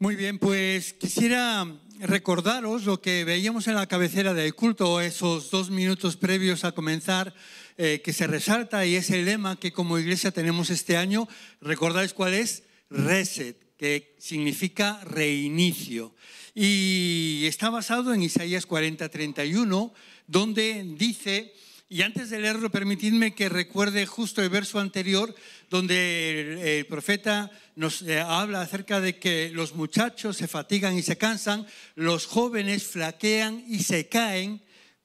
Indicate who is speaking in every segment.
Speaker 1: Muy bien, pues quisiera recordaros lo que veíamos en la cabecera del culto, esos dos minutos previos a comenzar, eh, que se resalta y es el lema que como iglesia tenemos este año. ¿Recordáis cuál es? Reset, que significa reinicio. Y está basado en Isaías 40, 31, donde dice y antes de leerlo, permitidme que recuerde justo el verso anterior, donde el, profeta nos eh, habla acerca de que los muchachos se fatigan y se cansan, los jóvenes flaquean y se caen,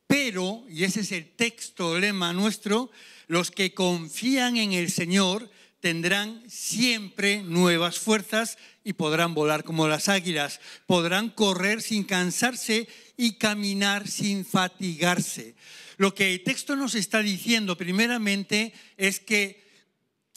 Speaker 1: pero, y ese es el texto lema nuestro, los que confían en el Señor tendrán siempre nuevas fuerzas y podrán volar como las águilas, podrán correr sin cansarse y caminar sin fatigarse. Lo que el texto nos está diciendo primeramente es que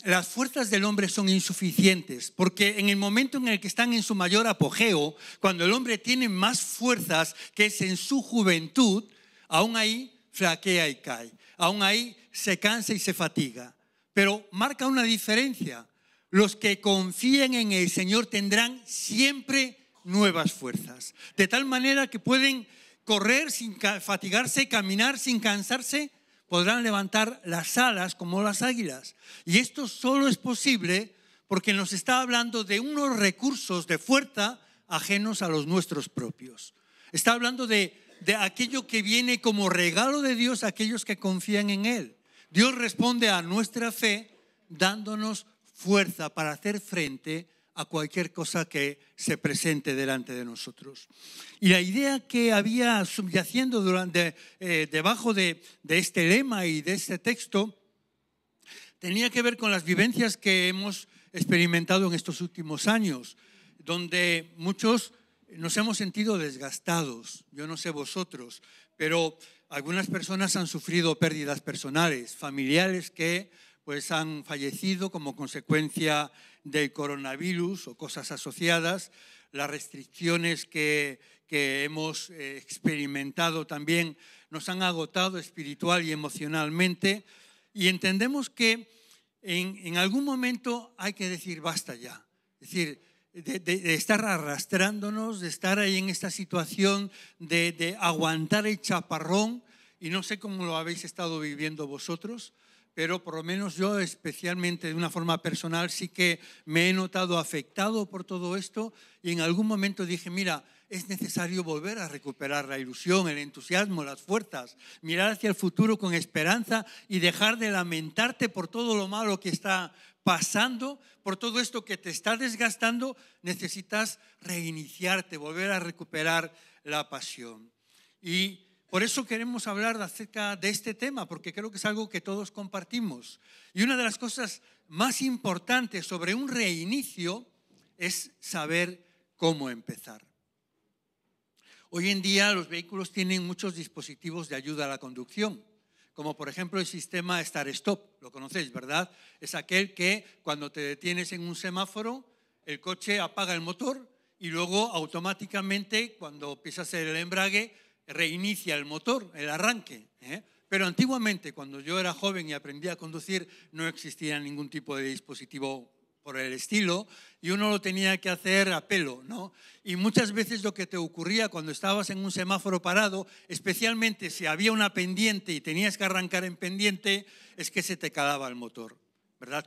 Speaker 1: las fuerzas del hombre son insuficientes, porque en el momento en el que están en su mayor apogeo, cuando el hombre tiene más fuerzas que es en su juventud, aún ahí flaquea y cae, aún ahí se cansa y se fatiga. Pero marca una diferencia. Los que confíen en el Señor tendrán siempre nuevas fuerzas, de tal manera que pueden correr sin fatigarse, caminar sin cansarse, podrán levantar las alas como las águilas. Y esto solo es posible porque nos está hablando de unos recursos de fuerza ajenos a los nuestros propios. Está hablando de, aquello que viene como regalo de Dios a aquellos que confían en Él. Dios responde a nuestra fe dándonos fuerza para hacer frente a cualquier cosa que se presente delante de nosotros. Y la idea que había subyaciendo durante, eh, debajo de, de este lema y de este texto tenía que ver con las vivencias que hemos experimentado en estos últimos años, donde muchos nos hemos sentido desgastados, yo no sé vosotros, pero algunas personas han sufrido pérdidas personales, familiares que pues han fallecido como consecuencia del coronavirus o cosas asociadas, las restricciones que, hemos eh, experimentado también nos han agotado espiritual y emocionalmente y entendemos que en, algún momento hay que decir basta ya. Es decir, de, estar arrastrándonos, de estar ahí en esta situación, de aguantar el chaparrón, y no sé cómo lo habéis estado viviendo vosotros, pero por lo menos yo especialmente de una forma personal sí que me he notado afectado por todo esto y en algún momento dije, mira, es necesario volver a recuperar la ilusión, el entusiasmo, las fuerzas, mirar hacia el futuro con esperanza y dejar de lamentarte por todo lo malo que está pasando, por todo esto que te está desgastando, necesitas reiniciarte, volver a recuperar la pasión. Y por eso queremos hablar acerca de este tema, porque creo que es algo que todos compartimos. Y una de las cosas más importantes sobre un reinicio es saber cómo empezar. Hoy en día los vehículos tienen muchos dispositivos de ayuda a la conducción, como por ejemplo el sistema Start Stop, lo conocéis, ¿verdad? Es aquel que cuando te detienes en un semáforo, el coche apaga el motor y luego automáticamente cuando pisas el embrague reinicia el motor, el arranque. ¿eh? Pero antiguamente, cuando yo era joven y aprendía a conducir, no existía ningún tipo de dispositivo por el estilo y uno lo tenía que hacer a pelo, ¿no? Y muchas veces lo que te ocurría cuando estabas en un semáforo parado, especialmente si había una pendiente y tenías que arrancar en pendiente, es que se te calaba el motor.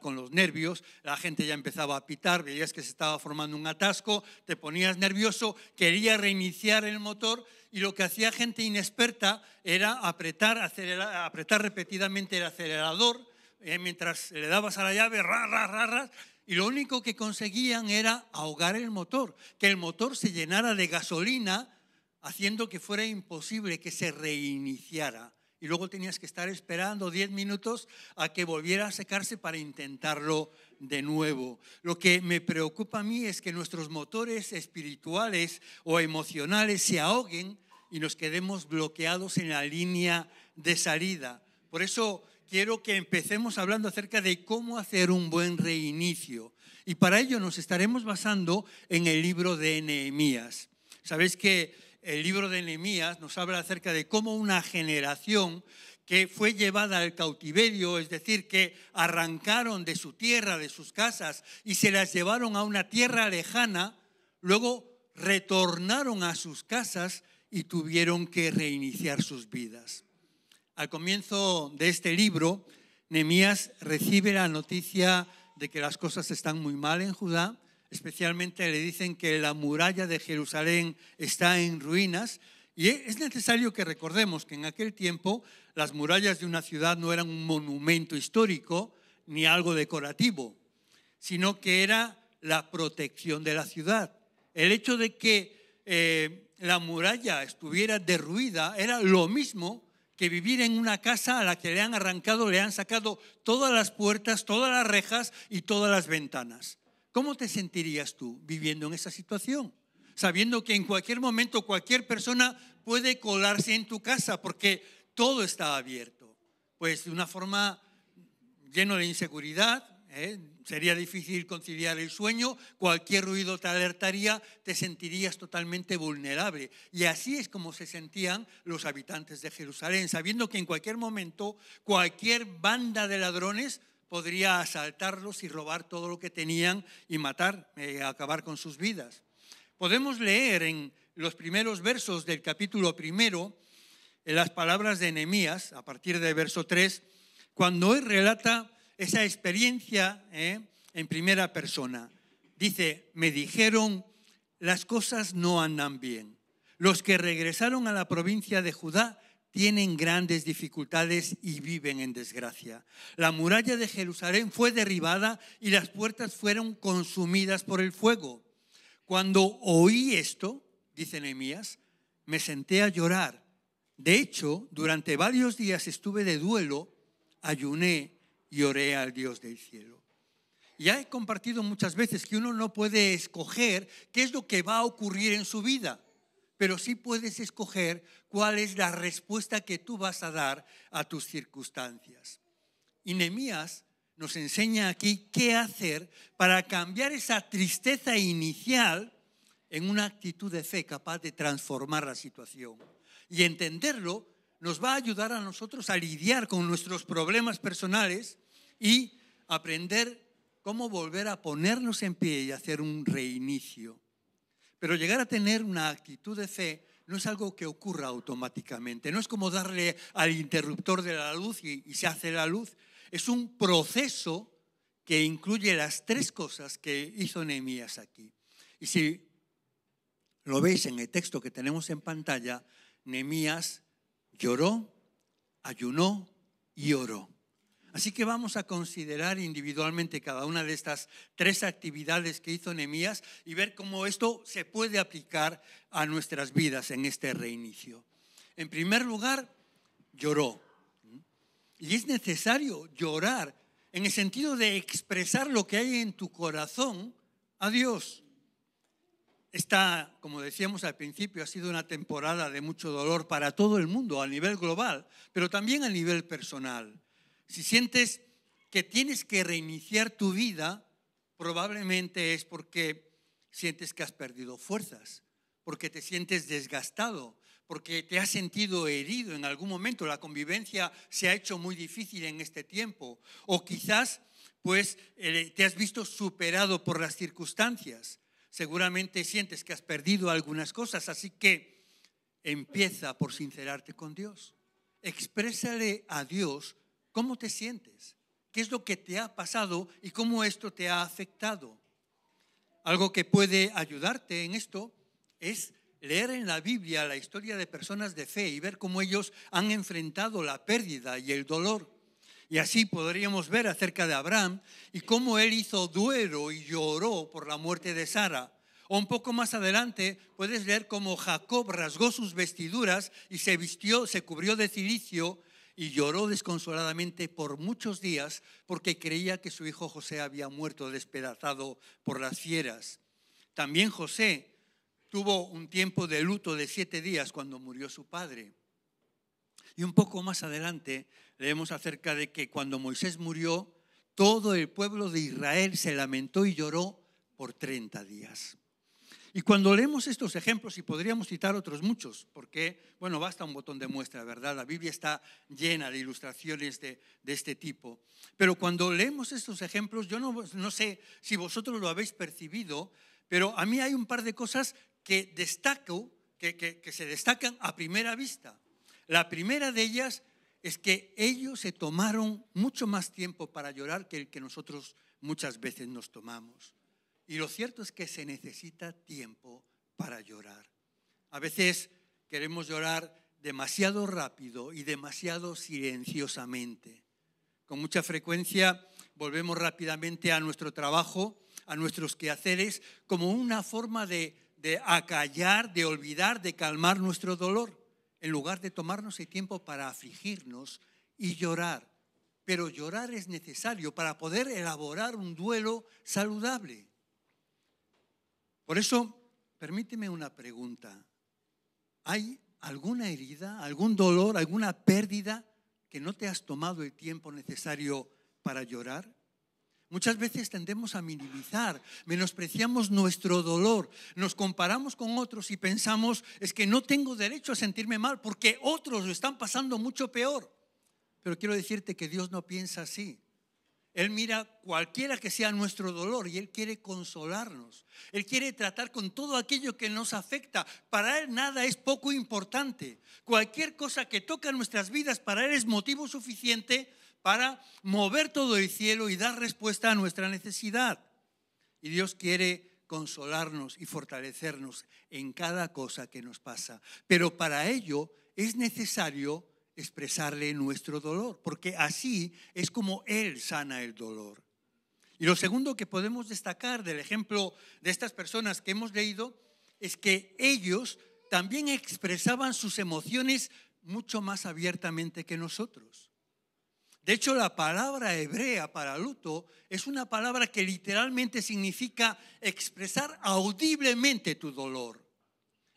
Speaker 1: Con los nervios, la gente ya empezaba a pitar, veías que se estaba formando un atasco, te ponías nervioso, quería reiniciar el motor y lo que hacía gente inexperta era apretar, apretar repetidamente el acelerador eh, mientras le dabas a la llave, ra, y lo único que conseguían era ahogar el motor, que el motor se llenara de gasolina haciendo que fuera imposible que se reiniciara y luego tenías que estar esperando 10 minutos a que volviera a secarse para intentarlo de nuevo. Lo que me preocupa a mí es que nuestros motores espirituales o emocionales se ahoguen y nos quedemos bloqueados en la línea de salida. Por eso quiero que empecemos hablando acerca de cómo hacer un buen reinicio. Y para ello nos estaremos basando en el libro de Nehemías. Sabéis que el libro de Nehemías nos habla acerca de cómo una generación que fue llevada al cautiverio, es decir, que arrancaron de su tierra, de sus casas, y se las llevaron a una tierra lejana, luego retornaron a sus casas y tuvieron que reiniciar sus vidas. Al comienzo de este libro, Nehemías recibe la noticia de que las cosas están muy mal en Judá especialmente le dicen que la muralla de Jerusalén está en ruinas. Y es necesario que recordemos que en aquel tiempo las murallas de una ciudad no eran un monumento histórico ni algo decorativo, sino que era la protección de la ciudad. El hecho de que eh, la muralla estuviera derruida era lo mismo que vivir en una casa a la que le han arrancado, le han sacado todas las puertas, todas las rejas y todas las ventanas. ¿Cómo te sentirías tú viviendo en esa situación? Sabiendo que en cualquier momento cualquier persona puede colarse en tu casa porque todo está abierto. Pues de una forma lleno de inseguridad, ¿eh? sería difícil conciliar el sueño, cualquier ruido te alertaría, te sentirías totalmente vulnerable. Y así es como se sentían los habitantes de Jerusalén, sabiendo que en cualquier momento cualquier banda de ladrones podría asaltarlos y robar todo lo que tenían y matar, eh, acabar con sus vidas. Podemos leer en los primeros versos del capítulo primero en las palabras de Enemías a partir del verso 3, cuando él relata esa experiencia eh, en primera persona. Dice, me dijeron, las cosas no andan bien. Los que regresaron a la provincia de Judá tienen grandes dificultades y viven en desgracia. La muralla de Jerusalén fue derribada y las puertas fueron consumidas por el fuego. Cuando oí esto, dice Nehemías, me senté a llorar. De hecho, durante varios días estuve de duelo, ayuné y oré al Dios del cielo. Ya he compartido muchas veces que uno no puede escoger qué es lo que va a ocurrir en su vida pero sí puedes escoger cuál es la respuesta que tú vas a dar a tus circunstancias. Y Nehemías nos enseña aquí qué hacer para cambiar esa tristeza inicial en una actitud de fe capaz de transformar la situación. Y entenderlo nos va a ayudar a nosotros a lidiar con nuestros problemas personales y aprender cómo volver a ponernos en pie y hacer un reinicio. Pero llegar a tener una actitud de fe no es algo que ocurra automáticamente, no es como darle al interruptor de la luz y, se hace la luz, es un proceso que incluye las tres cosas que hizo Nehemías aquí. Y si lo veis en el texto que tenemos en pantalla, Nehemías lloró, ayunó y oró. Así que vamos a considerar individualmente cada una de estas tres actividades que hizo Nehemías y ver cómo esto se puede aplicar a nuestras vidas en este reinicio. En primer lugar, lloró. Y es necesario llorar en el sentido de expresar lo que hay en tu corazón a Dios. Esta, como decíamos al principio, ha sido una temporada de mucho dolor para todo el mundo a nivel global, pero también a nivel personal. Si sientes que tienes que reiniciar tu vida, probablemente es porque sientes que has perdido fuerzas, porque te sientes desgastado, porque te has sentido herido en algún momento, la convivencia se ha hecho muy difícil en este tiempo, o quizás pues eh, te has visto superado por las circunstancias, seguramente sientes que has perdido algunas cosas, así que empieza por sincerarte con Dios, exprésale a Dios ¿Cómo te sientes? ¿Qué es lo que te ha pasado y cómo esto te ha afectado? Algo que puede ayudarte en esto es leer en la Biblia la historia de personas de fe y ver cómo ellos han enfrentado la pérdida y el dolor. Y así podríamos ver acerca de Abraham y cómo él hizo duelo y lloró por la muerte de Sara. O un poco más adelante puedes leer cómo Jacob rasgó sus vestiduras y se vistió, se cubrió de cilicio y lloró desconsoladamente por muchos días porque creía que su hijo José había muerto despedazado por las fieras. También José tuvo un tiempo de luto de siete días cuando murió su padre. Y un poco más adelante leemos acerca de que cuando Moisés murió, todo el pueblo de Israel se lamentó y lloró por treinta días. Y cuando leemos estos ejemplos, y podríamos citar otros muchos, porque, bueno, basta un botón de muestra, ¿verdad? La Biblia está llena de ilustraciones de, este tipo. Pero cuando leemos estos ejemplos, yo no, sé si vosotros lo habéis percibido, pero a mí hay un par de cosas que destaco, que se destacan a primera vista. La primera de ellas es que ellos se tomaron mucho más tiempo para llorar que el que nosotros muchas veces nos tomamos. Y lo cierto es que se necesita tiempo para llorar. A veces queremos llorar demasiado rápido y demasiado silenciosamente. Con mucha frecuencia volvemos rápidamente a nuestro trabajo, a nuestros quehaceres, como una forma de, acallar, de olvidar, de calmar nuestro dolor, en lugar de tomarnos el tiempo para afligirnos y llorar. Pero llorar es necesario para poder elaborar un duelo saludable. Por eso, permíteme una pregunta. ¿Hay alguna herida, algún dolor, alguna pérdida que no te has tomado el tiempo necesario para llorar? Muchas veces tendemos a minimizar, menospreciamos nuestro dolor, nos comparamos con otros y pensamos, es que no tengo derecho a sentirme mal porque otros lo están pasando mucho peor. Pero quiero decirte que Dios no piensa así. Él mira cualquiera que sea nuestro dolor y Él quiere consolarnos. Él quiere tratar con todo aquello que nos afecta. Para Él nada es poco importante. Cualquier cosa que toca nuestras vidas para Él es motivo suficiente para mover todo el cielo y dar respuesta a nuestra necesidad. Y Dios quiere consolarnos y fortalecernos en cada cosa que nos pasa. Pero para ello es necesario expresarle nuestro dolor, porque así es como Él sana el dolor. Y lo segundo que podemos destacar del ejemplo de estas personas que hemos leído es que ellos también expresaban sus emociones mucho más abiertamente que nosotros. De hecho, la palabra hebrea para luto es una palabra que literalmente significa expresar audiblemente tu dolor.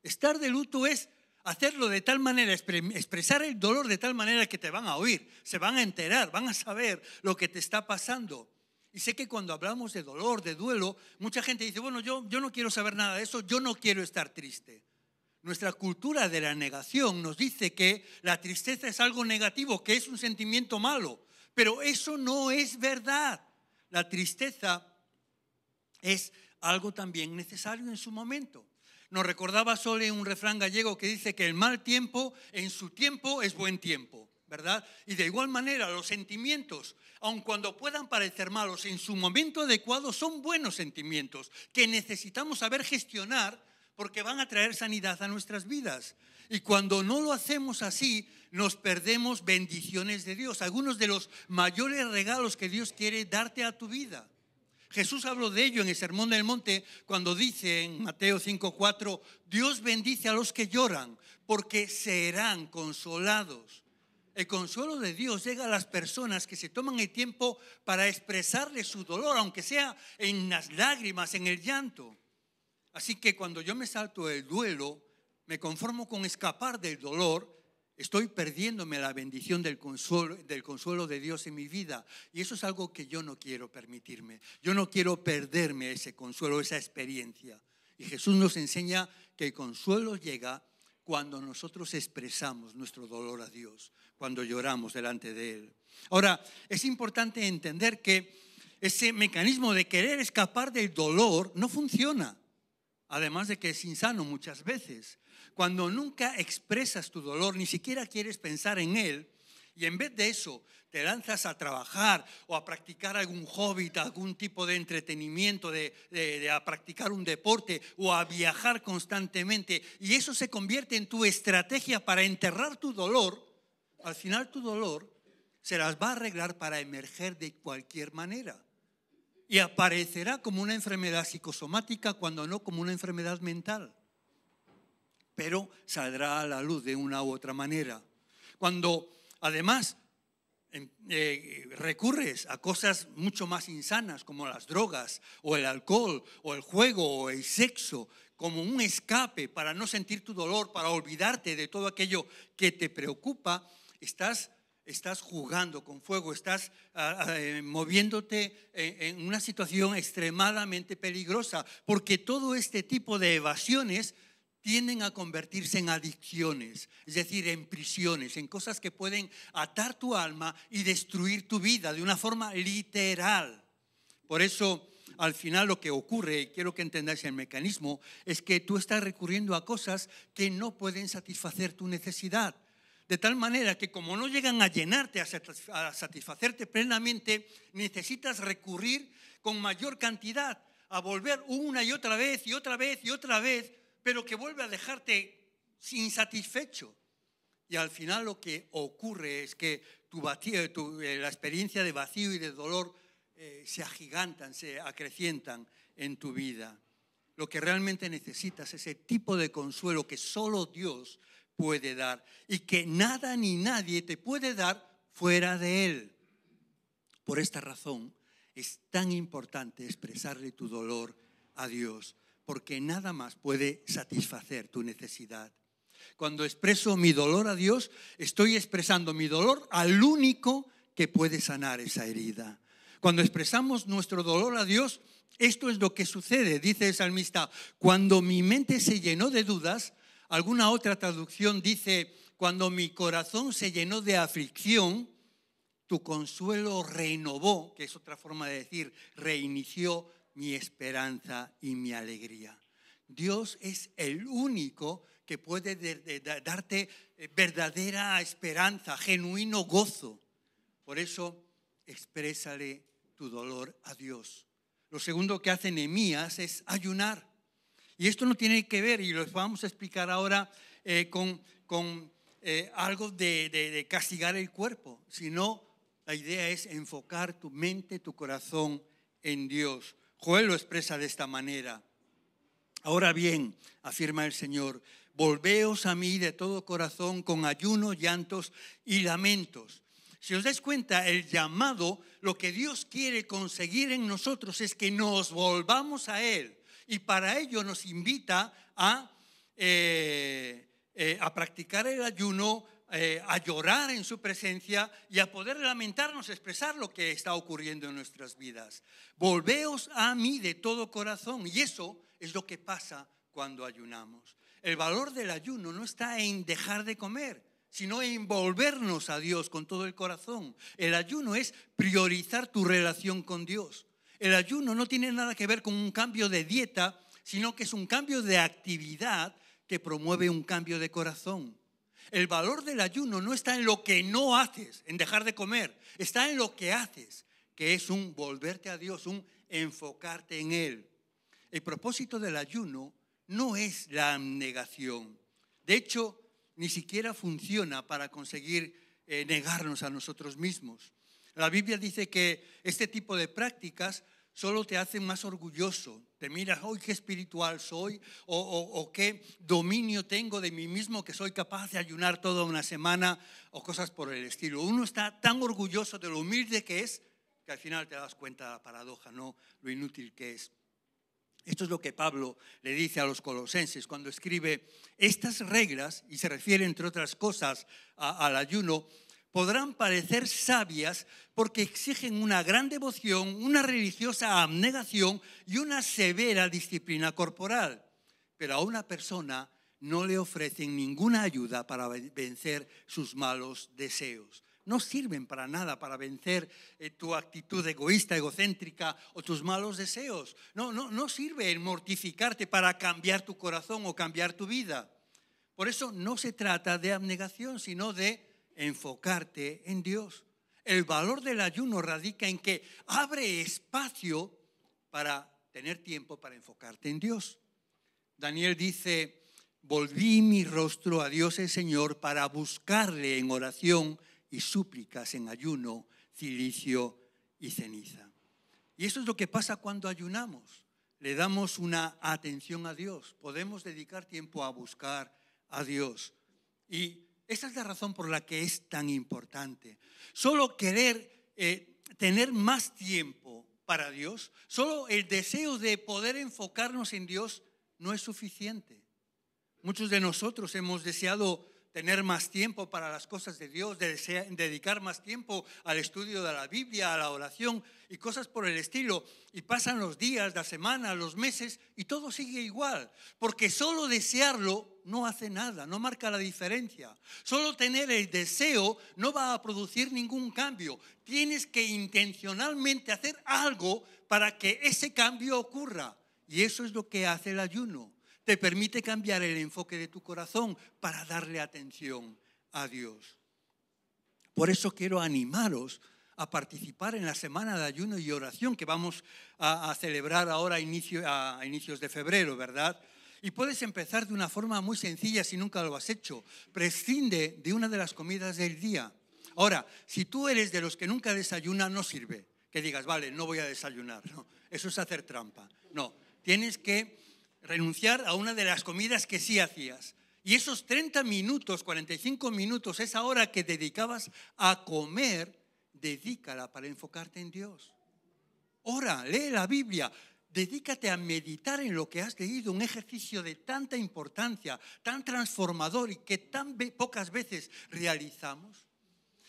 Speaker 1: Estar de luto es hacerlo de tal manera, expresar el dolor de tal manera que te van a oír, se van a enterar, van a saber lo que te está pasando. Y sé que cuando hablamos de dolor, de duelo, mucha gente dice, bueno, yo, yo no quiero saber nada de eso, yo no quiero estar triste. Nuestra cultura de la negación nos dice que la tristeza es algo negativo, que es un sentimiento malo, pero eso no es verdad. La tristeza es algo también necesario en su momento nos recordaba solo un refrán gallego que dice que el mal tiempo en su tiempo es buen tiempo, ¿verdad? Y de igual manera, los sentimientos, aun cuando puedan parecer malos, en su momento adecuado son buenos sentimientos que necesitamos saber gestionar porque van a traer sanidad a nuestras vidas. Y cuando no lo hacemos así, nos perdemos bendiciones de Dios, algunos de los mayores regalos que Dios quiere darte a tu vida. Jesús habló de ello en el Sermón del Monte cuando dice en Mateo 5:4, Dios bendice a los que lloran porque serán consolados. El consuelo de Dios llega a las personas que se toman el tiempo para expresarle su dolor, aunque sea en las lágrimas, en el llanto. Así que cuando yo me salto el duelo, me conformo con escapar del dolor Estoy perdiéndome la bendición del consuelo, del consuelo de Dios en mi vida. Y eso es algo que yo no quiero permitirme. Yo no quiero perderme ese consuelo, esa experiencia. Y Jesús nos enseña que el consuelo llega cuando nosotros expresamos nuestro dolor a Dios, cuando lloramos delante de Él. Ahora, es importante entender que ese mecanismo de querer escapar del dolor no funciona, además de que es insano muchas veces cuando nunca expresas tu dolor, ni siquiera quieres pensar en él, y en vez de eso te lanzas a trabajar o a practicar algún hobby, algún tipo de entretenimiento, de, a practicar un deporte o a viajar constantemente, y eso se convierte en tu estrategia para enterrar tu dolor, al final tu dolor se las va a arreglar para emerger de cualquier manera. Y aparecerá como una enfermedad psicosomática cuando no como una enfermedad mental pero saldrá a la luz de una u otra manera. Cuando además eh, recurres a cosas mucho más insanas como las drogas o el alcohol o el juego o el sexo como un escape para no sentir tu dolor, para olvidarte de todo aquello que te preocupa, estás, jugando con fuego, estás ah, ah, eh, moviéndote en una situación extremadamente peligrosa, porque todo este tipo de evasiones tienden a convertirse en adicciones, es decir, en prisiones, en cosas que pueden atar tu alma y destruir tu vida de una forma literal. Por eso, al final lo que ocurre, y quiero que entendáis el mecanismo, es que tú estás recurriendo a cosas que no pueden satisfacer tu necesidad. De tal manera que como no llegan a llenarte, a satisfacerte plenamente, necesitas recurrir con mayor cantidad, a volver una y otra vez y otra vez y otra vez pero que vuelve a dejarte insatisfecho. Y al final lo que ocurre es que tu eh, la experiencia de vacío y de dolor eh, se agigantan, se acrecientan en tu vida. Lo que realmente necesitas es ese tipo de consuelo que solo Dios puede dar y que nada ni nadie te puede dar fuera de Él. Por esta razón es tan importante expresarle tu dolor a Dios porque nada más puede satisfacer tu necesidad. Cuando expreso mi dolor a Dios, estoy expresando mi dolor al único que puede sanar esa herida. Cuando expresamos nuestro dolor a Dios, esto es lo que sucede, dice el salmista. Cuando mi mente se llenó de dudas, alguna otra traducción dice, cuando mi corazón se llenó de aflicción, tu consuelo renovó, que es otra forma de decir, reinició mi esperanza y mi alegría. Dios es el único que puede darte eh, verdadera esperanza, genuino gozo. Por eso, exprésale tu dolor a Dios. Lo segundo que hace Nehemías es ayunar. Y esto no tiene que ver, y lo vamos a explicar ahora eh, con, eh, algo de castigar el cuerpo, sino la idea es enfocar tu mente, tu corazón en Dios. Joel lo expresa de esta manera. Ahora bien, afirma el Señor, volveos a mí de todo corazón con ayuno, llantos y lamentos. Si os dais cuenta, el llamado, lo que Dios quiere conseguir en nosotros es que nos volvamos a Él. Y para ello nos invita a, eh, eh, a practicar el ayuno, eh, a llorar en su presencia y a poder lamentarnos, expresar lo que está ocurriendo en nuestras vidas. Volveos a mí de todo corazón y eso es lo que pasa cuando ayunamos. El valor del ayuno no está en dejar de comer, sino en volvernos a Dios con todo el corazón. El ayuno es priorizar tu relación con Dios. El ayuno no tiene nada que ver con un cambio de dieta, sino que es un cambio de actividad que promueve un cambio de corazón. El valor del ayuno no está en lo que no haces, en dejar de comer, está en lo que haces, que es un volverte a Dios, un enfocarte en Él. El propósito del ayuno no es la negación. De hecho, ni siquiera funciona para conseguir eh, negarnos a nosotros mismos. La Biblia dice que este tipo de prácticas solo te hace más orgulloso. Te miras, hoy qué espiritual soy, o, qué dominio tengo de mí mismo que soy capaz de ayunar toda una semana, o cosas por el estilo. Uno está tan orgulloso de lo humilde que es, que al final te das cuenta la paradoja, ¿no? Lo inútil que es. Esto es lo que Pablo le dice a los colosenses cuando escribe estas reglas, y se refiere entre otras cosas al ayuno, podrán parecer sabias porque exigen una gran devoción, una religiosa abnegación y una severa disciplina corporal. Pero a una persona no le ofrecen ninguna ayuda para vencer sus malos deseos. No sirven para nada para vencer eh, tu actitud egoísta, egocéntrica o tus malos deseos. No, no, no sirve el mortificarte para cambiar tu corazón o cambiar tu vida. Por eso no se trata de abnegación, sino de enfocarte en Dios. El valor del ayuno radica en que abre espacio para tener tiempo para enfocarte en Dios. Daniel dice, volví mi rostro a Dios el Señor para buscarle en oración y súplicas en ayuno, cilicio y ceniza. Y eso es lo que pasa cuando ayunamos. Le damos una atención a Dios. Podemos dedicar tiempo a buscar a Dios. Y esa es la razón por la que es tan importante. Solo querer eh, tener más tiempo para Dios, solo el deseo de poder enfocarnos en Dios no es suficiente. Muchos de nosotros hemos deseado tener más tiempo para las cosas de Dios, dedicar más tiempo al estudio de la Biblia, a la oración y cosas por el estilo. Y pasan los días, la semana, los meses y todo sigue igual. Porque solo desearlo no hace nada, no marca la diferencia. Solo tener el deseo no va a producir ningún cambio. Tienes que intencionalmente hacer algo para que ese cambio ocurra. Y eso es lo que hace el ayuno te permite cambiar el enfoque de tu corazón para darle atención a Dios. Por eso quiero animaros a participar en la semana de ayuno y oración que vamos a, celebrar ahora a, inicios de febrero, ¿verdad? Y puedes empezar de una forma muy sencilla si nunca lo has hecho. Prescinde de una de las comidas del día. Ahora, si tú eres de los que nunca desayuna, no sirve que digas, vale, no voy a desayunar. eso es hacer trampa. No, tienes que renunciar a una de las comidas que sí hacías. Y esos 30 minutos, 45 minutos, esa hora que dedicabas a comer, dedícala para enfocarte en Dios. Ora, lee la Biblia, dedícate a meditar en lo que has leído, un ejercicio de tanta importancia, tan transformador y que tan pocas veces realizamos.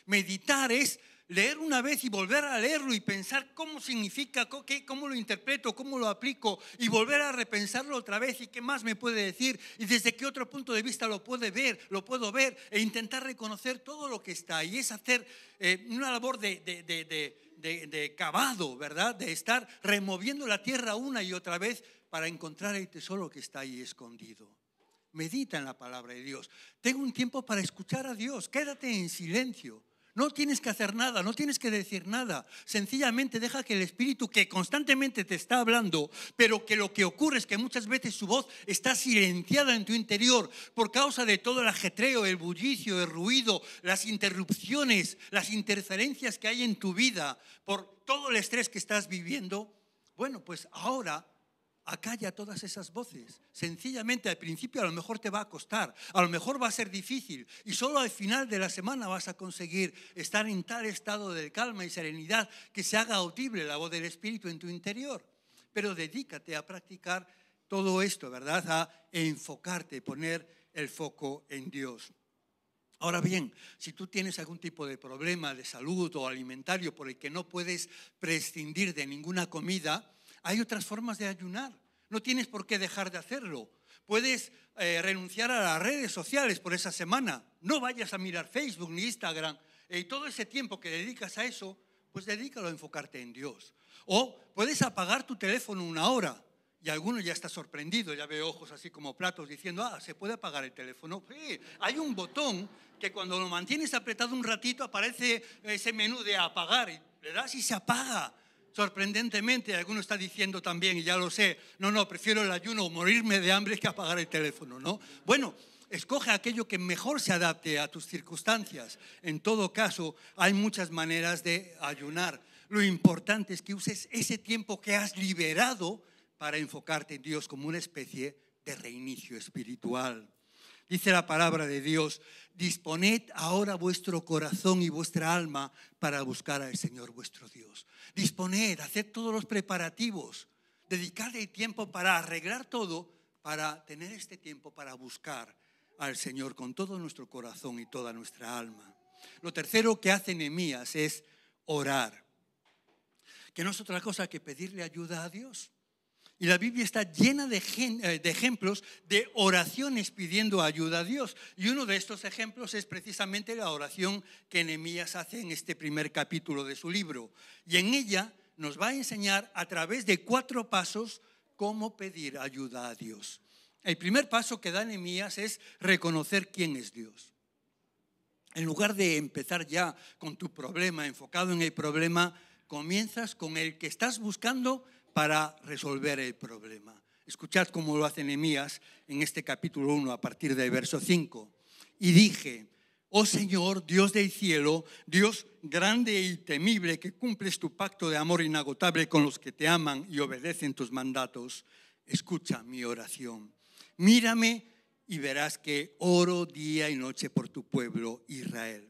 Speaker 1: Meditar es leer una vez y volver a leerlo y pensar cómo significa, cómo lo interpreto, cómo lo aplico y volver a repensarlo otra vez y qué más me puede decir y desde qué otro punto de vista lo puede ver, lo puedo ver e intentar reconocer todo lo que está ahí. Es hacer eh, una labor de, de, de, de cavado, ¿verdad? De estar removiendo la tierra una y otra vez para encontrar el tesoro que está ahí escondido medita en la palabra de Dios. Tengo un tiempo para escuchar a Dios. Quédate en silencio. No tienes que hacer nada, no tienes que decir nada. Sencillamente deja que el Espíritu que constantemente te está hablando, pero que lo que ocurre es que muchas veces su voz está silenciada en tu interior por causa de todo el ajetreo, el bullicio, el ruido, las interrupciones, las interferencias que hay en tu vida, por todo el estrés que estás viviendo. Bueno, pues ahora acalla todas esas voces. Sencillamente al principio a lo mejor te va a costar, a lo mejor va a ser difícil y solo al final de la semana vas a conseguir estar en tal estado de calma y serenidad que se haga audible la voz del Espíritu en tu interior. Pero dedícate a practicar todo esto, ¿verdad? A enfocarte, poner el foco en Dios. Ahora bien, si tú tienes algún tipo de problema de salud o alimentario por el que no puedes prescindir de ninguna comida, hay otras formas de ayunar. No tienes por qué dejar de hacerlo. Puedes eh, renunciar a las redes sociales por esa semana. No vayas a mirar Facebook ni Instagram. Eh, y todo ese tiempo que dedicas a eso, pues dedícalo a enfocarte en Dios. O puedes apagar tu teléfono una hora. Y alguno ya está sorprendido, ya ve ojos así como platos diciendo, ah, ¿se puede apagar el teléfono? hay un botón que cuando lo mantienes apretado un ratito aparece ese menú de apagar. Y le das y se apaga sorprendentemente, alguno está diciendo también, y ya lo sé, no, no, prefiero el ayuno o morirme de hambre que apagar el teléfono, ¿no? Bueno, escoge aquello que mejor se adapte a tus circunstancias. En todo caso, hay muchas maneras de ayunar. Lo importante es que uses ese tiempo que has liberado para enfocarte en Dios como una especie de reinicio espiritual. Dice la palabra de Dios, disponed ahora vuestro corazón y vuestra alma para buscar al Señor vuestro Dios. Disponed, haced todos los preparativos, dedicarle tiempo para arreglar todo, para tener este tiempo para buscar al Señor con todo nuestro corazón y toda nuestra alma. Lo tercero que hace Nehemías es orar, que no es otra cosa que pedirle ayuda a Dios. Y la Biblia está llena eh, de, ejemplos de oraciones pidiendo ayuda a Dios. Y uno de estos ejemplos es precisamente la oración que Nehemías hace en este primer capítulo de su libro. Y en ella nos va a enseñar a través de cuatro pasos cómo pedir ayuda a Dios. El primer paso que da Nehemías es reconocer quién es Dios. En lugar de empezar ya con tu problema, enfocado en el problema, comienzas con el que estás buscando para resolver el problema. Escuchad cómo lo hace Nehemías en este capítulo 1 a partir del verso 5. Y dije, oh Señor, Dios del cielo, Dios grande y temible, que cumples tu pacto de amor inagotable con los que te aman y obedecen tus mandatos, escucha mi oración. Mírame y verás que oro día y noche por tu pueblo Israel.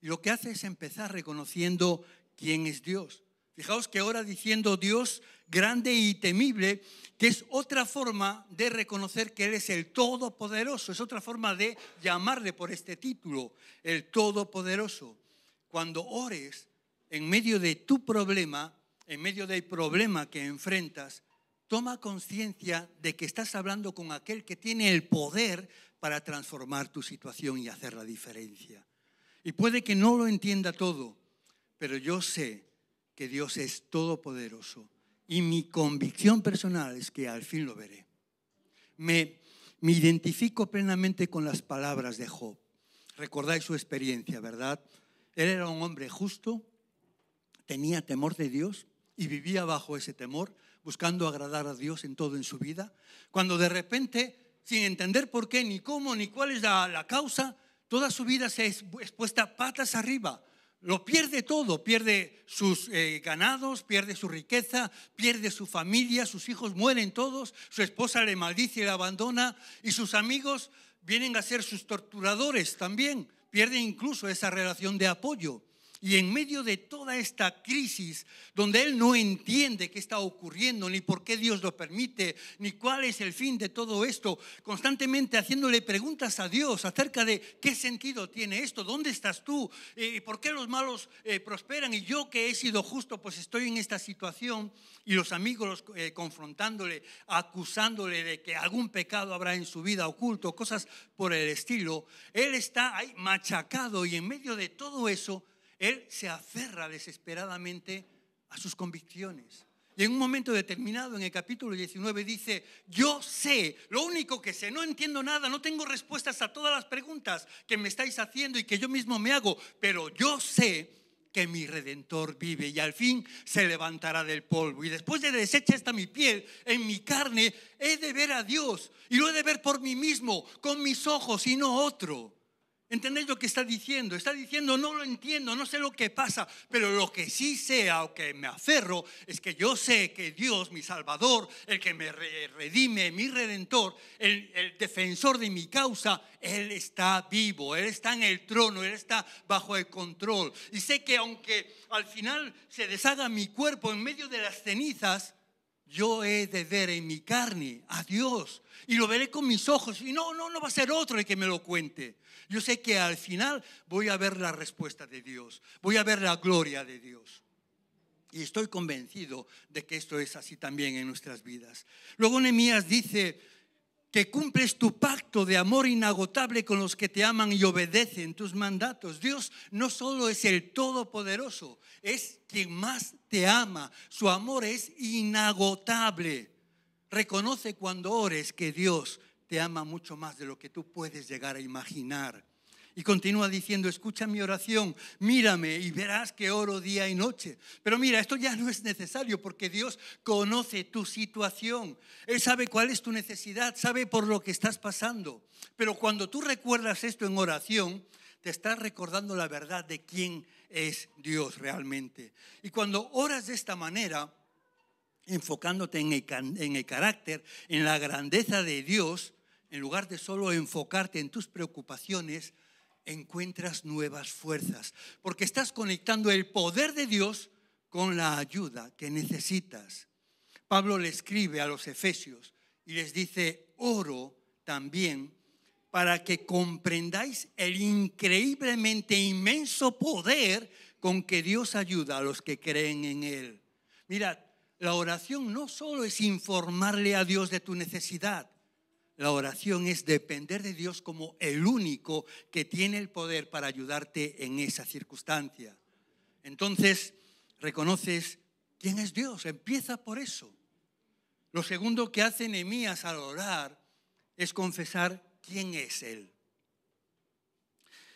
Speaker 1: Y lo que hace es empezar reconociendo quién es Dios. Fijaos que ahora diciendo Dios grande y temible, que es otra forma de reconocer que Él es el Todopoderoso, es otra forma de llamarle por este título, el Todopoderoso. Cuando ores en medio de tu problema, en medio del problema que enfrentas, toma conciencia de que estás hablando con aquel que tiene el poder para transformar tu situación y hacer la diferencia. Y puede que no lo entienda todo, pero yo sé que Dios es todopoderoso. Y mi convicción personal es que al fin lo veré. Me, me identifico plenamente con las palabras de Job. Recordáis su experiencia, ¿verdad? Él era un hombre justo, tenía temor de Dios y vivía bajo ese temor, buscando agradar a Dios en todo en su vida. Cuando de repente, sin entender por qué, ni cómo, ni cuál es la, causa, toda su vida se es expuesta patas arriba lo pierde todo, pierde sus eh, ganados, pierde su riqueza, pierde su familia, sus hijos mueren todos, su esposa le maldice y le abandona, y sus amigos vienen a ser sus torturadores también, pierde incluso esa relación de apoyo. Y en medio de toda esta crisis, donde él no entiende qué está ocurriendo, ni por qué Dios lo permite, ni cuál es el fin de todo esto, constantemente haciéndole preguntas a Dios acerca de qué sentido tiene esto, dónde estás tú, y eh, por qué los malos eh, prosperan y yo que he sido justo, pues estoy en esta situación, y los amigos eh, confrontándole, acusándole de que algún pecado habrá en su vida oculto, cosas por el estilo, él está ahí machacado y en medio de todo eso, él se aferra desesperadamente a sus convicciones. Y en un momento determinado, en el capítulo 19, dice, yo sé, lo único que sé, no entiendo nada, no tengo respuestas a todas las preguntas que me estáis haciendo y que yo mismo me hago, pero yo sé que mi redentor vive y al fin se levantará del polvo. Y después de deshecha esta mi piel, en mi carne, he de ver a Dios y lo he de ver por mí mismo, con mis ojos y no otro. ¿Entendéis lo que está diciendo? Está diciendo, no lo entiendo, no sé lo que pasa, pero lo que sí sé, aunque me aferro, es que yo sé que Dios, mi Salvador, el que me redime, mi redentor, el, el defensor de mi causa, Él está vivo, Él está en el trono, Él está bajo el control. Y sé que aunque al final se deshaga mi cuerpo en medio de las cenizas, yo he de ver en mi carne a Dios y lo veré con mis ojos y no, no, no va a ser otro el que me lo cuente. Yo sé que al final voy a ver la respuesta de Dios, voy a ver la gloria de Dios. Y estoy convencido de que esto es así también en nuestras vidas. Luego Nehemías dice, que cumples tu pacto de amor inagotable con los que te aman y obedecen tus mandatos. Dios no solo es el Todopoderoso, es quien más te ama. Su amor es inagotable. Reconoce cuando ores que Dios te ama mucho más de lo que tú puedes llegar a imaginar. Y continúa diciendo, escucha mi oración, mírame y verás que oro día y noche. Pero mira, esto ya no es necesario porque Dios conoce tu situación. Él sabe cuál es tu necesidad, sabe por lo que estás pasando. Pero cuando tú recuerdas esto en oración, te estás recordando la verdad de quién es Dios realmente. Y cuando oras de esta manera, enfocándote en el, carácter, en la grandeza de Dios, en lugar de solo enfocarte en tus preocupaciones, encuentras nuevas fuerzas, porque estás conectando el poder de Dios con la ayuda que necesitas. Pablo le escribe a los efesios y les dice, oro también para que comprendáis el increíblemente inmenso poder con que Dios ayuda a los que creen en Él. Mirad, la oración no solo es informarle a Dios de tu necesidad, la oración es depender de Dios como el único que tiene el poder para ayudarte en esa circunstancia. Entonces, reconoces quién es Dios. Empieza por eso. Lo segundo que hace Nehemías al orar es confesar quién es Él.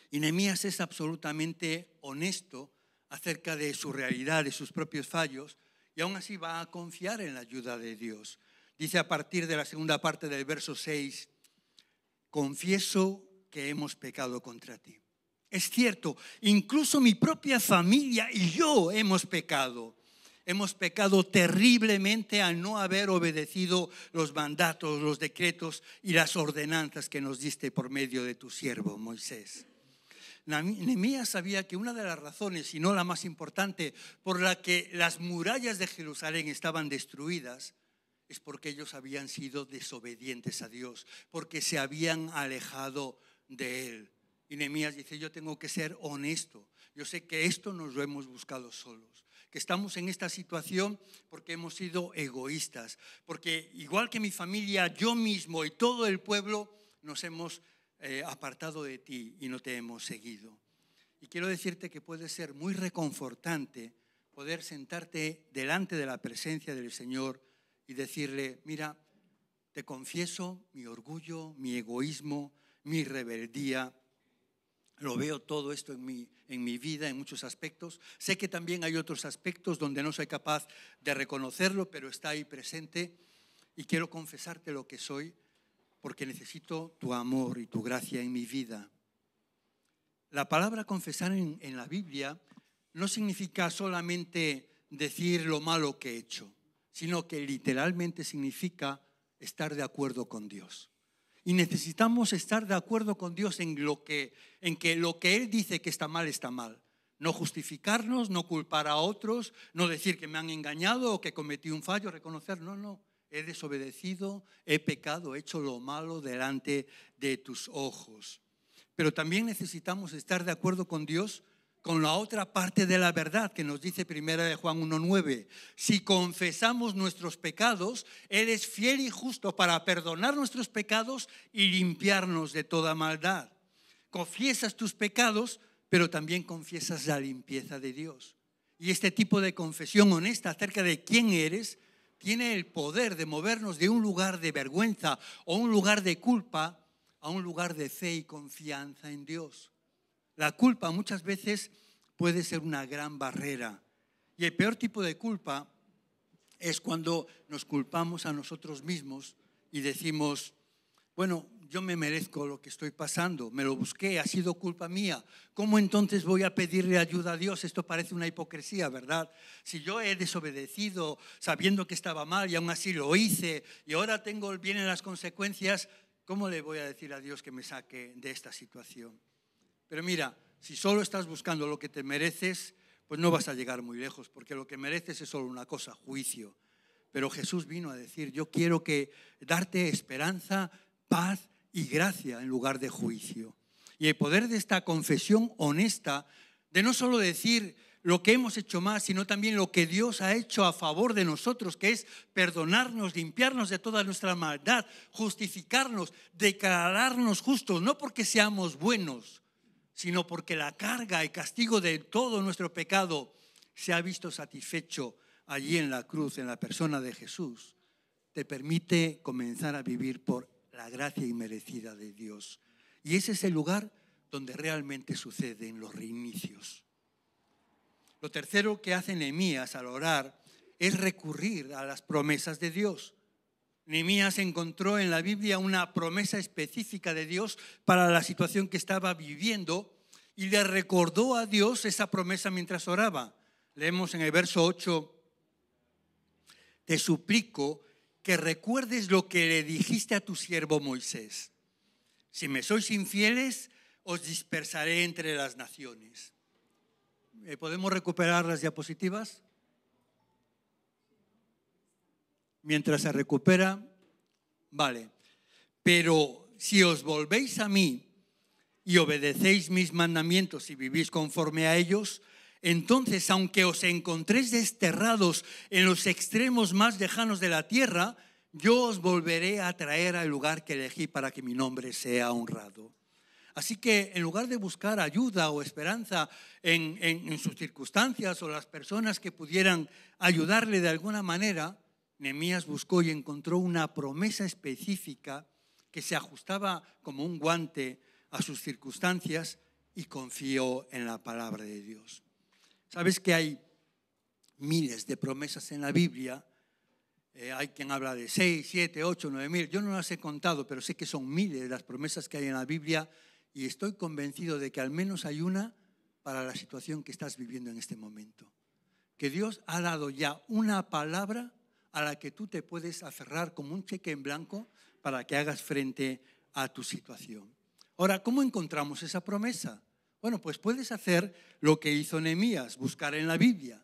Speaker 1: Y Nehemías es absolutamente honesto acerca de su realidad, de sus propios fallos, y aún así va a confiar en la ayuda de Dios. Dice a partir de la segunda parte del verso 6, confieso que hemos pecado contra ti. Es cierto, incluso mi propia familia y yo hemos pecado. Hemos pecado terriblemente al no haber obedecido los mandatos, los decretos y las ordenanzas que nos diste por medio de tu siervo, Moisés. Nehemías sabía que una de las razones, y no la más importante, por la que las murallas de Jerusalén estaban destruidas, es porque ellos habían sido desobedientes a Dios, porque se habían alejado de Él. Y Nehemías dice, yo tengo que ser honesto. Yo sé que esto nos lo hemos buscado solos, que estamos en esta situación porque hemos sido egoístas, porque igual que mi familia, yo mismo y todo el pueblo nos hemos eh, apartado de ti y no te hemos seguido. Y quiero decirte que puede ser muy reconfortante poder sentarte delante de la presencia del Señor decirle, mira, te confieso mi orgullo, mi egoísmo, mi rebeldía. Lo veo todo esto en mi, en mi vida, en muchos aspectos. Sé que también hay otros aspectos donde no soy capaz de reconocerlo, pero está ahí presente. Y quiero confesarte lo que soy, porque necesito tu amor y tu gracia en mi vida. La palabra confesar en, en la Biblia no significa solamente decir lo malo que he hecho sino que literalmente significa estar de acuerdo con Dios. Y necesitamos estar de acuerdo con Dios en lo que en que lo que él dice que está mal está mal. No justificarnos, no culpar a otros, no decir que me han engañado o que cometí un fallo, reconocer, no, no, he desobedecido, he pecado, he hecho lo malo delante de tus ojos. Pero también necesitamos estar de acuerdo con Dios con la otra parte de la verdad que nos dice primera de Juan 1:9. Si confesamos nuestros pecados, él es fiel y justo para perdonar nuestros pecados y limpiarnos de toda maldad. Confiesas tus pecados, pero también confiesas la limpieza de Dios. Y este tipo de confesión honesta acerca de quién eres tiene el poder de movernos de un lugar de vergüenza o un lugar de culpa a un lugar de fe y confianza en Dios. La culpa muchas veces puede ser una gran barrera. Y el peor tipo de culpa es cuando nos culpamos a nosotros mismos y decimos, bueno, yo me merezco lo que estoy pasando, me lo busqué, ha sido culpa mía. ¿Cómo entonces voy a pedirle ayuda a Dios? Esto parece una hipocresía, ¿verdad? Si yo he desobedecido sabiendo que estaba mal y aún así lo hice y ahora tengo, el bien en las consecuencias, ¿cómo le voy a decir a Dios que me saque de esta situación? Pero mira, si solo estás buscando lo que te mereces, pues no vas a llegar muy lejos, porque lo que mereces es solo una cosa, juicio. Pero Jesús vino a decir, yo quiero que darte esperanza, paz y gracia en lugar de juicio. Y el poder de esta confesión honesta, de no solo decir lo que hemos hecho más, sino también lo que Dios ha hecho a favor de nosotros, que es perdonarnos, limpiarnos de toda nuestra maldad, justificarnos, declararnos justos, no porque seamos buenos, sino porque la carga y castigo de todo nuestro pecado se ha visto satisfecho allí en la cruz, en la persona de Jesús, te permite comenzar a vivir por la gracia inmerecida de Dios. Y ese es el lugar donde realmente suceden los reinicios. Lo tercero que hace Nehemías al orar es recurrir a las promesas de Dios. Nehemías encontró en la Biblia una promesa específica de Dios para la situación que estaba viviendo y le recordó a Dios esa promesa mientras oraba. Leemos en el verso 8, te suplico que recuerdes lo que le dijiste a tu siervo Moisés. Si me sois infieles, os dispersaré entre las naciones. Eh, ¿Podemos recuperar las diapositivas? mientras se recupera, vale. Pero si os volvéis a mí y obedecéis mis mandamientos y vivís conforme a ellos, entonces aunque os encontréis desterrados en los extremos más lejanos de la tierra, yo os volveré a traer al lugar que elegí para que mi nombre sea honrado. Así que en lugar de buscar ayuda o esperanza en, en, sus circunstancias o las personas que pudieran ayudarle de alguna manera, Nehemías buscó y encontró una promesa específica que se ajustaba como un guante a sus circunstancias y confió en la palabra de Dios. Sabes que hay miles de promesas en la Biblia. Eh, hay quien habla de seis, siete, ocho, nueve mil. Yo no las he contado, pero sé que son miles de las promesas que hay en la Biblia y estoy convencido de que al menos hay una para la situación que estás viviendo en este momento. Que Dios ha dado ya una palabra a la que tú te puedes aferrar como un cheque en blanco para que hagas frente a tu situación. Ahora, ¿cómo encontramos esa promesa? Bueno, pues puedes hacer lo que hizo Nehemías, buscar en la Biblia.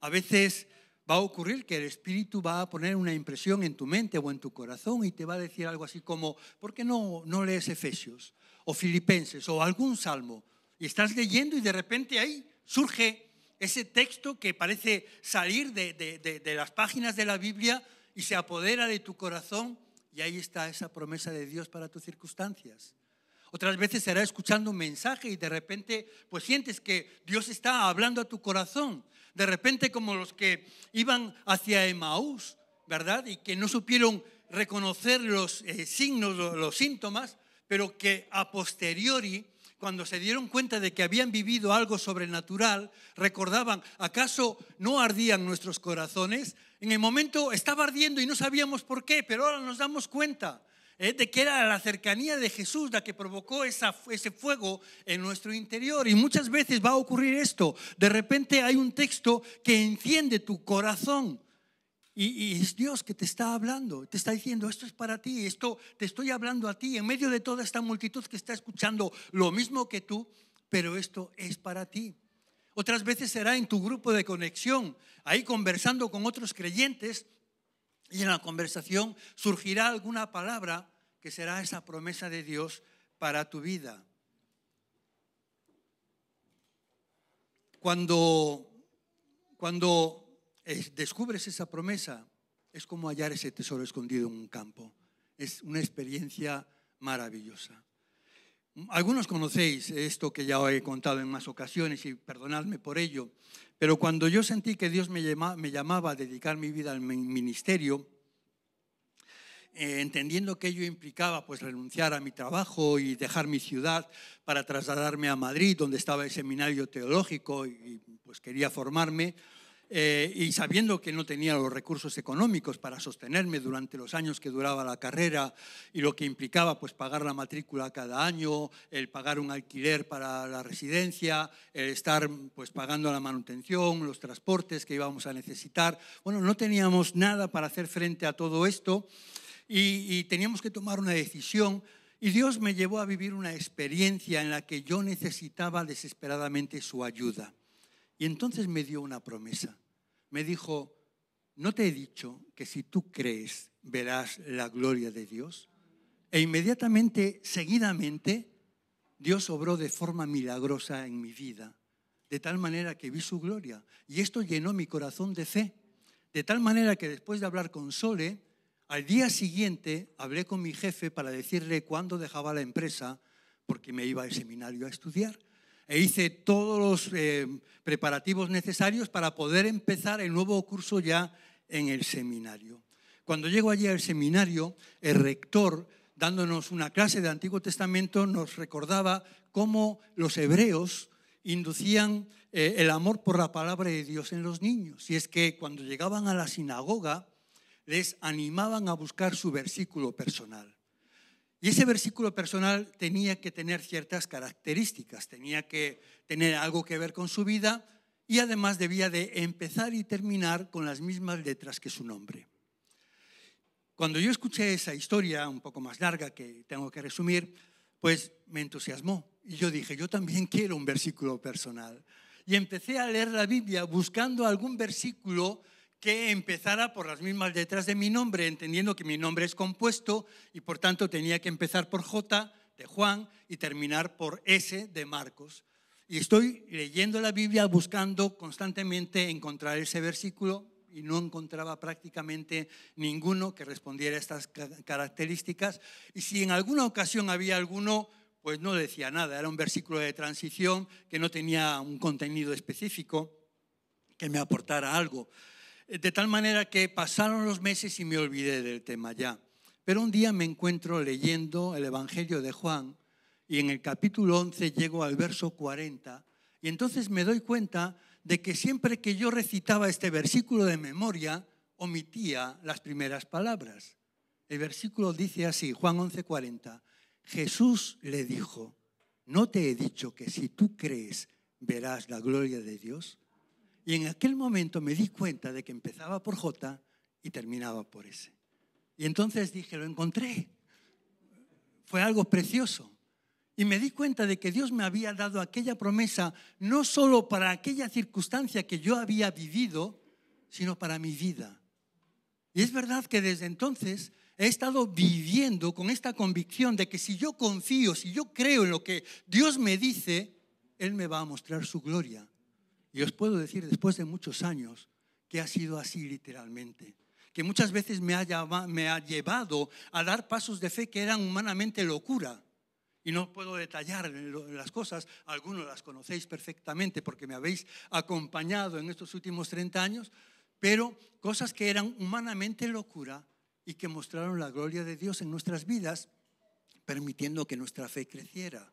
Speaker 1: A veces va a ocurrir que el Espíritu va a poner una impresión en tu mente o en tu corazón y te va a decir algo así como, ¿por qué no, no lees Efesios o Filipenses o algún salmo? Y estás leyendo y de repente ahí surge ese texto que parece salir de, las páginas de la Biblia y se apodera de tu corazón y ahí está esa promesa de Dios para tus circunstancias. Otras veces será escuchando un mensaje y de repente pues sientes que Dios está hablando a tu corazón. De repente como los que iban hacia Emaús, ¿verdad? Y que no supieron reconocer los eh, signos, los síntomas, pero que a posteriori cuando se dieron cuenta de que habían vivido algo sobrenatural, recordaban, ¿acaso no ardían nuestros corazones? En el momento estaba ardiendo y no sabíamos por qué, pero ahora nos damos cuenta ¿eh? de que era la cercanía de Jesús la que provocó ese fuego en nuestro interior. Y muchas veces va a ocurrir esto. De repente hay un texto que enciende tu corazón y, es Dios que te está hablando, te está diciendo, esto es para ti, esto te estoy hablando a ti, en medio de toda esta multitud que está escuchando lo mismo que tú, pero esto es para ti. Otras veces será en tu grupo de conexión, ahí conversando con otros creyentes y en la conversación surgirá alguna palabra que será esa promesa de Dios para tu vida. Cuando, cuando descubres esa promesa, es como hallar ese tesoro escondido en un campo. Es una experiencia maravillosa. Algunos conocéis esto que ya os he contado en más ocasiones y perdonadme por ello, pero cuando yo sentí que Dios me, llama, me llamaba a dedicar mi vida al ministerio, eh, entendiendo que ello implicaba pues renunciar a mi trabajo y dejar mi ciudad para trasladarme a Madrid, donde estaba el seminario teológico y pues quería formarme, eh, y sabiendo que no tenía los recursos económicos para sostenerme durante los años que duraba la carrera y lo que implicaba pues pagar la matrícula cada año, el pagar un alquiler para la residencia, el estar pues pagando la manutención, los transportes que íbamos a necesitar. Bueno, no teníamos nada para hacer frente a todo esto y teníamos que tomar una decisión y Dios me llevó a vivir una experiencia en la que yo necesitaba desesperadamente su ayuda. Y entonces me dio una promesa. Me dijo, ¿no te he dicho que si tú crees verás la gloria de Dios? E inmediatamente, seguidamente, Dios obró de forma milagrosa en mi vida, de tal manera que vi su gloria. Y esto llenó mi corazón de fe. De tal manera que después de hablar con Sole, al día siguiente hablé con mi jefe para decirle cuándo dejaba la empresa porque me iba al seminario a estudiar e hice todos los eh, preparativos necesarios para poder empezar el nuevo curso ya en el seminario. Cuando llego allí al seminario, el rector, dándonos una clase de Antiguo Testamento, nos recordaba cómo los hebreos inducían eh, el amor por la palabra de Dios en los niños. Y es que cuando llegaban a la sinagoga, les animaban a buscar su versículo personal. Y ese versículo personal tenía que tener ciertas características, tenía que tener algo que ver con su vida y además debía de empezar y terminar con las mismas letras que su nombre. Cuando yo escuché esa historia, un poco más larga que tengo que resumir, pues me entusiasmó y yo dije, yo también quiero un versículo personal. Y empecé a leer la Biblia buscando algún versículo que empezara por las mismas letras de mi nombre, entendiendo que mi nombre es compuesto y por tanto tenía que empezar por J de Juan y terminar por S de Marcos. Y estoy leyendo la Biblia buscando constantemente encontrar ese versículo y no encontraba prácticamente ninguno que respondiera a estas características. Y si en alguna ocasión había alguno, pues no decía nada. Era un versículo de transición que no tenía un contenido específico que me aportara algo. Eh, de tal manera que pasaron los meses y me olvidé del tema ya. Pero un día me encuentro leyendo el Evangelio de Juan y en el capítulo 11 llego al verso 40 y entonces me doy cuenta de que siempre que yo recitaba este versículo de memoria, omitía las primeras palabras. El versículo dice así, Juan 11:40, Jesús le dijo, ¿no te he dicho que si tú crees verás la gloria de Dios? Y en aquel momento me di cuenta de que empezaba por J y terminaba por S. Y entonces dije, lo encontré. Fue algo precioso. Y me di cuenta de que Dios me había dado aquella promesa no solo para aquella circunstancia que yo había vivido, sino para mi vida. Y es verdad que desde entonces he estado viviendo con esta convicción de que si yo confío, si yo creo en lo que Dios me dice, Él me va a mostrar su gloria. Y os puedo decir después de muchos años que ha sido así literalmente que muchas veces me ha, llevado a dar pasos de fe que eran humanamente locura. Y no puedo detallar las cosas, algunos las conocéis perfectamente porque me habéis acompañado en estos últimos 30 años, pero cosas que eran humanamente locura y que mostraron la gloria de Dios en nuestras vidas, permitiendo que nuestra fe creciera.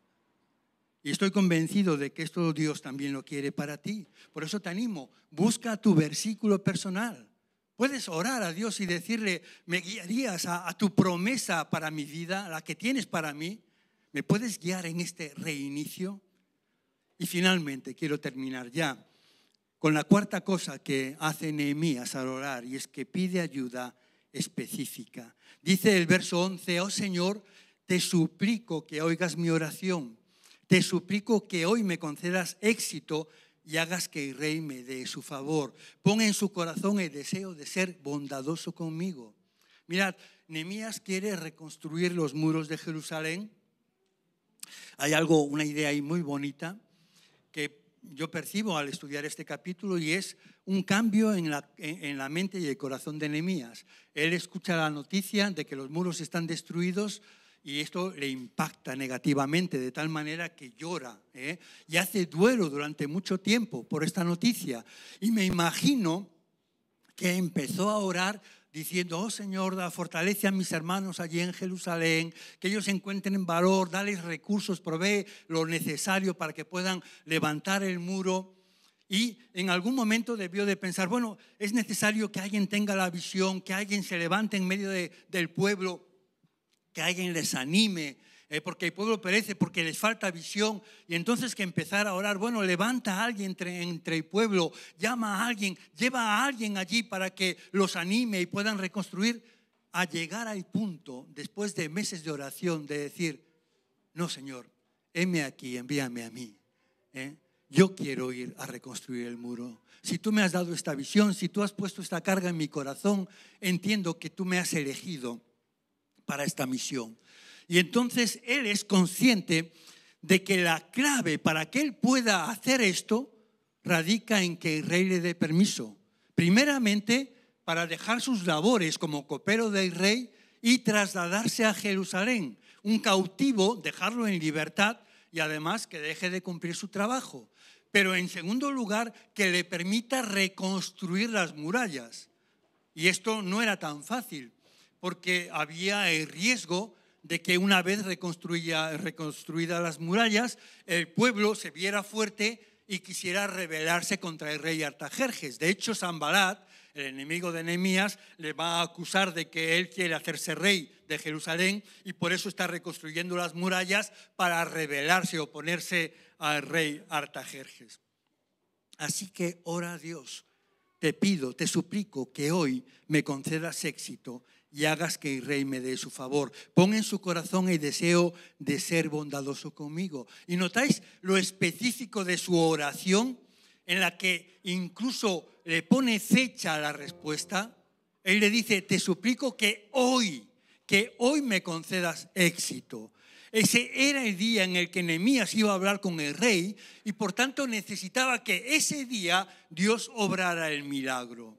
Speaker 1: Y estoy convencido de que esto Dios también lo quiere para ti. Por eso te animo, busca tu versículo personal. Puedes orar a Dios y decirle, me guiarías a, tu promesa para mi vida, la que tienes para mí. ¿Me puedes guiar en este reinicio? Y finalmente, quiero terminar ya con la cuarta cosa que hace Nehemías al orar, y es que pide ayuda específica. Dice el verso 11, oh Señor, te suplico que oigas mi oración te suplico que hoy me concedas éxito y hagas que el rey me dé su favor. Pon en su corazón el deseo de ser bondadoso conmigo. Mirad, Nehemías quiere reconstruir los muros de Jerusalén. Hay algo, una idea ahí muy bonita que yo percibo al estudiar este capítulo y es un cambio en la, mente y el corazón de Nehemías. Él escucha la noticia de que los muros están destruidos, y esto le impacta negativamente de tal manera que llora ¿eh? y hace duelo durante mucho tiempo por esta noticia. Y me imagino que empezó a orar diciendo, oh Señor, da fortalece a mis hermanos allí en Jerusalén, que ellos encuentren en valor, dales recursos, provee lo necesario para que puedan levantar el muro. Y en algún momento debió de pensar, bueno, es necesario que alguien tenga la visión, que alguien se levante en medio del pueblo que alguien les anime, eh, porque el pueblo perece, porque les falta visión, y entonces que empezar a orar, bueno, levanta a alguien entre, entre, el pueblo, llama a alguien, lleva a alguien allí para que los anime y puedan reconstruir, a llegar al punto, después de meses de oración, de decir, no, Señor, heme aquí, envíame a mí. Eh. Yo quiero ir a reconstruir el muro. Si tú me has dado esta visión, si tú has puesto esta carga en mi corazón, entiendo que tú me has elegido para esta misión. Y entonces él es consciente de que la clave para que él pueda hacer esto radica en que el rey le dé permiso. Primeramente, para dejar sus labores como copero del rey y trasladarse a Jerusalén. Un cautivo, dejarlo en libertad y además que deje de cumplir su trabajo. Pero en segundo lugar, que le permita reconstruir las murallas. Y esto no era tan fácil porque había el riesgo de que una vez reconstruidas las murallas, el pueblo se viera fuerte y quisiera rebelarse contra el rey Artajerjes. De hecho, Zambalat, el enemigo de Nehemías, le va a acusar de que él quiere hacerse rey de Jerusalén y por eso está reconstruyendo las murallas para rebelarse, oponerse al rey Artajerjes. Así que ora Dios, te pido, te suplico que hoy me concedas éxito y hagas que el rey me dé su favor. Pon en su corazón el deseo de ser bondadoso conmigo. Y notáis lo específico de su oración, en la que incluso le pone fecha a la respuesta. Él le dice, te suplico que hoy, que hoy me concedas éxito. Ese era el día en el que Nehemías iba a hablar con el rey y por tanto necesitaba que ese día Dios obrara el milagro.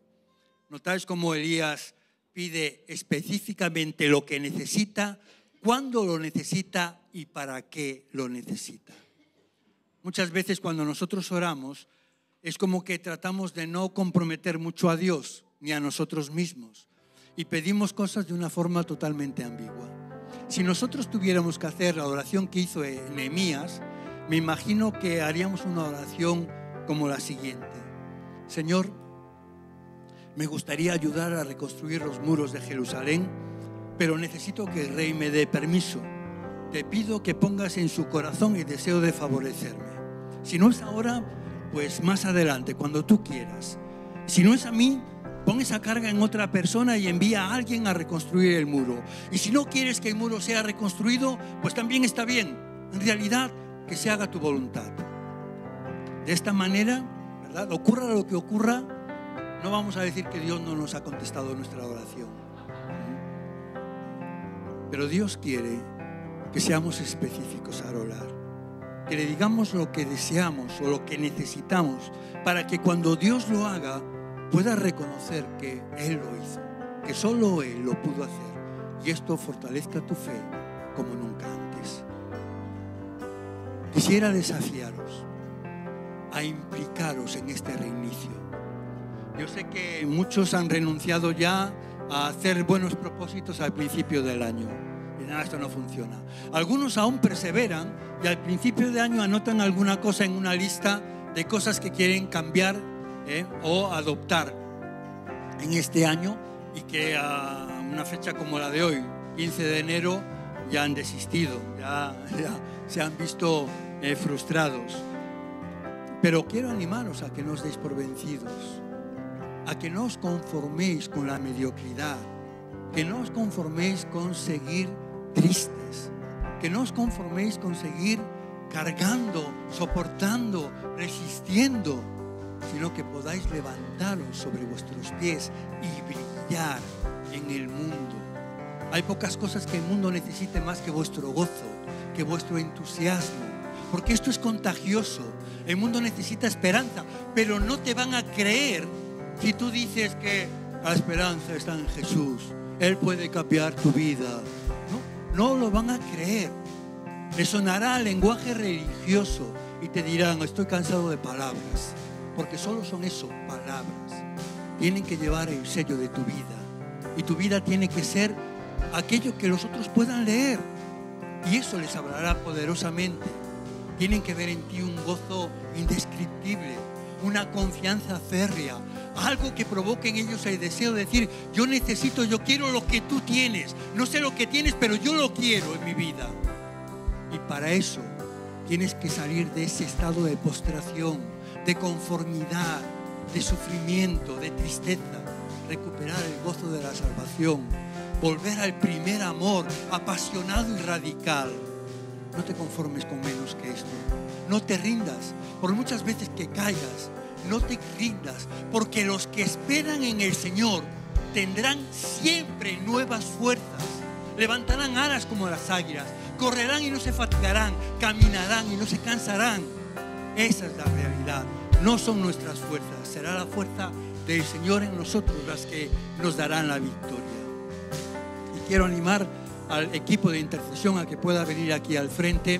Speaker 1: Notáis cómo Elías pide específicamente lo que necesita, cuándo lo necesita y para qué lo necesita. Muchas veces cuando nosotros oramos es como que tratamos de no comprometer mucho a Dios ni a nosotros mismos y pedimos cosas de una forma totalmente ambigua. Si nosotros tuviéramos que hacer la oración que hizo Nehemías, me imagino que haríamos una oración como la siguiente. Señor, me gustaría ayudar a reconstruir los muros de Jerusalén, pero necesito que el rey me dé permiso. Te pido que pongas en su corazón el deseo de favorecerme. Si no es ahora, pues más adelante, cuando tú quieras. Si no es a mí, pon esa carga en otra persona y envía a alguien a reconstruir el muro. Y si no quieres que el muro sea reconstruido, pues también está bien. En realidad, que se haga tu voluntad. De esta manera, Ocurra lo que ocurra, no vamos a decir que Dios no nos ha contestado nuestra oración. Pero Dios quiere que seamos específicos al orar. Que le digamos lo que deseamos o lo que necesitamos para que cuando Dios lo haga pueda reconocer que Él lo hizo, que solo Él lo pudo hacer. Y esto fortalezca tu fe como nunca antes. Quisiera desafiaros a implicaros en este reinicio yo sé que muchos han renunciado ya a hacer buenos propósitos al principio del año. Y nada, esto no funciona. Algunos aún perseveran y al principio del año anotan alguna cosa en una lista de cosas que quieren cambiar ¿eh? o adoptar en este año y que a una fecha como la de hoy, 15 de enero, ya han desistido, ya, se han visto eh, frustrados. Pero quiero animaros a que no os deis por vencidos a que no os conforméis con la mediocridad, que no os conforméis con seguir tristes, que no os conforméis con seguir cargando, soportando, resistiendo, sino que podáis levantaros sobre vuestros pies y brillar en el mundo. Hay pocas cosas que el mundo necesite más que vuestro gozo, que vuestro entusiasmo, porque esto es contagioso. El mundo necesita esperanza, pero no te van a creer si tú dices que la esperanza está en Jesús, Él puede cambiar tu vida, no, no lo van a creer. Le sonará lenguaje religioso y te dirán, estoy cansado de palabras, porque solo son eso, palabras. Tienen que llevar el sello de tu vida y tu vida tiene que ser aquello que los otros puedan leer y eso les hablará poderosamente. Tienen que ver en ti un gozo indescriptible, una confianza férrea, algo que provoque en ellos el deseo de decir, yo necesito, yo quiero lo que tú tienes, no sé lo que tienes, pero yo lo quiero en mi vida. Y para eso tienes que salir de ese estado de postración, de conformidad, de sufrimiento, de tristeza, recuperar el gozo de la salvación, volver al primer amor apasionado y radical. No te conformes con menos que esto no te rindas. Por muchas veces que caigas, no te rindas. Porque los que esperan en el Señor tendrán siempre nuevas fuerzas. Levantarán alas como las águilas. Correrán y no se fatigarán. Caminarán y no se cansarán. Esa es la realidad. No son nuestras fuerzas. Será la fuerza del Señor en nosotros las que nos darán la victoria. Y quiero animar al equipo de intercesión a que pueda venir aquí al frente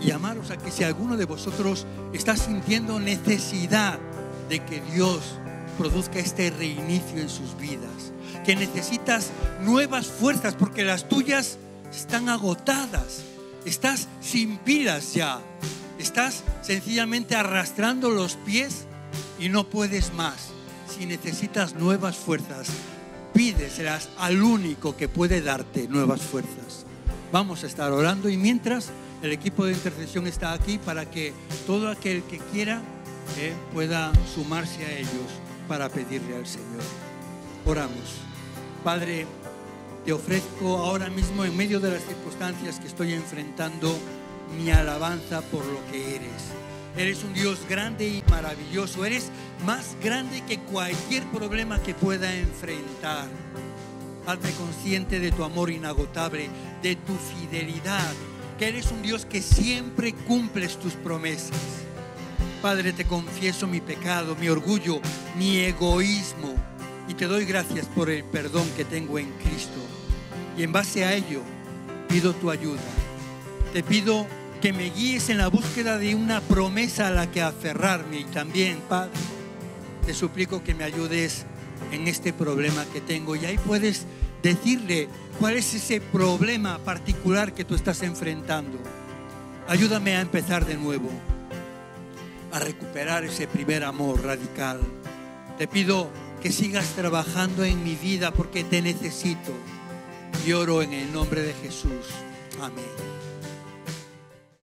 Speaker 1: y amaros a que si alguno de vosotros está sintiendo necesidad de que Dios produzca este reinicio en sus vidas, que necesitas nuevas fuerzas porque las tuyas están agotadas, estás sin pilas ya, estás sencillamente arrastrando los pies y no puedes más. Si necesitas nuevas fuerzas, pídeselas al único que puede darte nuevas fuerzas. Vamos a estar orando y mientras... El equipo de intercesión está aquí para que todo aquel que quiera eh, pueda sumarse a ellos para pedirle al Señor. Oramos. Padre, te ofrezco ahora mismo en medio de las circunstancias que estoy enfrentando mi alabanza por lo que eres. Eres un Dios grande y maravilloso. Eres más grande que cualquier problema que pueda enfrentar. Hazme consciente de tu amor inagotable, de tu fidelidad que eres un Dios que siempre cumples tus promesas. Padre, te confieso mi pecado, mi orgullo, mi egoísmo y te doy gracias por el perdón que tengo en Cristo. Y en base a ello pido tu ayuda. Te pido que me guíes en la búsqueda de una promesa a la que aferrarme y también, Padre, te suplico que me ayudes en este problema que tengo y ahí puedes decirle cuál es ese problema particular que tú estás enfrentando. Ayúdame a empezar de nuevo, a recuperar ese primer amor radical. Te pido que sigas trabajando en mi vida porque te necesito. Y oro en el nombre de Jesús. Amén.